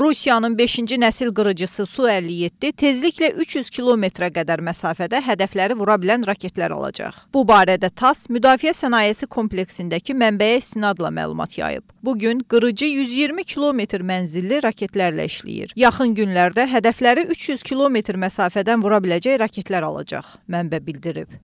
Rusiyanın 5-ci nəsil qırıcısı Su-57 tezliklə 300 kilometrə qədər məsafədə hədəfləri vura bilən raketlər alacaq. Bu barədə TASS müdafiə sənayesi kompleksindəki mənbəyə istinadla məlumat yayıb. Bu gün qırıcı 120 kilometr mənzilli raketlərlə işləyir. Yaxın günlərdə hədəfləri 300 kilometr məsafədən vura biləcək raketlər alacaq, mənbə bildirib.